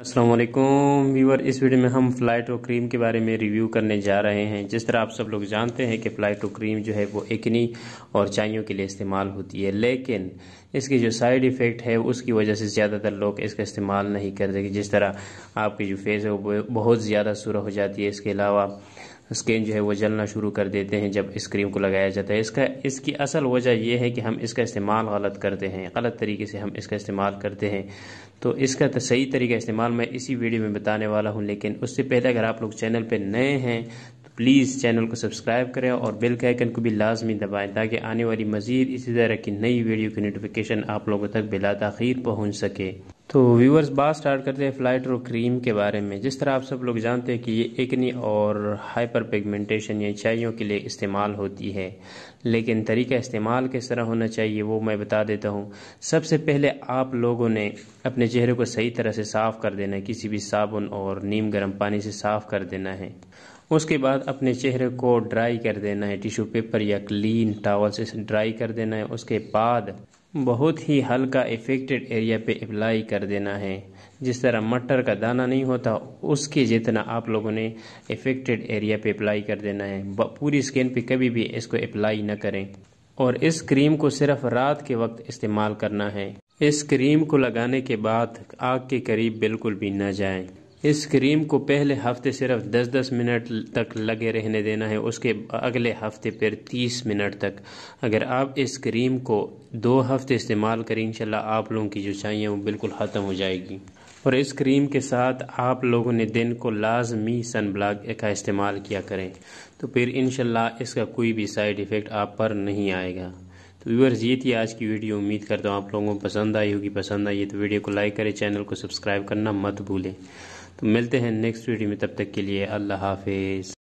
Aslam viewer इस video में हम फ्लाइट और क्रीम के बारे में रिव्यू करने जा रहे हैं जिस तरह आप सब लोग जानते हैं कि फ्लाइट और क्रीम जो है वो एकनी और चाइयों के लिए इस्तेमाल होती है लेकिन इसकी जो साइड इफ़ेक्ट है उसकी वजह से ज़्यादातर लोग इसका इस्तेमाल नहीं करते जिस तरह आपकी जो फेस है वो बहुत ज़्यादा सुरह हो जाती है इसके अलावा स्किन जो है वो जलना शुरू कर देते हैं जब इस क्रीम को लगाया जाता है इसका इसकी असल वजह यह है कि हम इसका इस्तेमाल गलत करते हैं गलत तरीके से हम इसका इस्तेमाल करते हैं तो इसका तो सही तरीका इस्तेमाल मैं इसी वीडियो में बताने वाला हूँ लेकिन उससे पहले अगर आप लोग चैनल पर नए हैं तो प्लीज़ चैनल को सब्सक्राइब करें और बेल के आइकन को भी लाजमी दबाएँ ताकि आने वाली मज़ीद इसी तरह की नई वीडियो की नोटिफिकेशन आप लोगों तक बिला तखीर पहुँच सके तो व्यूअर्स बात स्टार्ट करते हैं फ्लाइट क्रीम के बारे में जिस तरह आप सब लोग जानते हैं कि ये एकनी और हाइपर पिगमेंटेशन या चाइयों के लिए इस्तेमाल होती है लेकिन तरीका इस्तेमाल किस तरह होना चाहिए वो मैं बता देता हूँ सबसे पहले आप लोगों ने अपने चेहरे को सही तरह से साफ़ कर देना है किसी भी साबुन और नीम गर्म पानी से साफ़ कर देना है उसके बाद अपने चेहरे को ड्राई कर देना है टिश्यू पेपर या क्लीन टावल से ड्राई कर देना है उसके बाद बहुत ही हल्का इफेक्टेड एरिया पे अप्लाई कर देना है जिस तरह मटर का दाना नहीं होता उसके जितना आप लोगों ने इफेक्टेड एरिया पे अप्लाई कर देना है पूरी स्किन पे कभी भी इसको अप्लाई ना करें और इस क्रीम को सिर्फ रात के वक्त इस्तेमाल करना है इस क्रीम को लगाने के बाद आग के करीब बिल्कुल भी न जाएं। इस क्रीम को पहले हफ्ते सिर्फ 10-10 मिनट तक लगे रहने देना है उसके अगले हफ्ते फिर 30 मिनट तक अगर आप इस क्रीम को दो हफ्ते इस्तेमाल करें इंशाल्लाह आप लोगों की जो चाहिए वो बिल्कुल ख़त्म हो जाएगी और इस क्रीम के साथ आप लोगों ने दिन को लाजमी सन ब्लॉक का इस्तेमाल किया करें तो फिर इनशाला इसका कोई भी साइड इफ़ेक्ट आप पर नहीं आएगा व्यूअर्स तो ये थी आज की वीडियो उम्मीद करता हूँ आप लोगों को पसंद आई होगी पसंद आई है तो वीडियो को लाइक करें चैनल को सब्सक्राइब करना मत भूलें तो मिलते हैं नेक्स्ट वीडियो में तब तक के लिए अल्लाह हाफिज़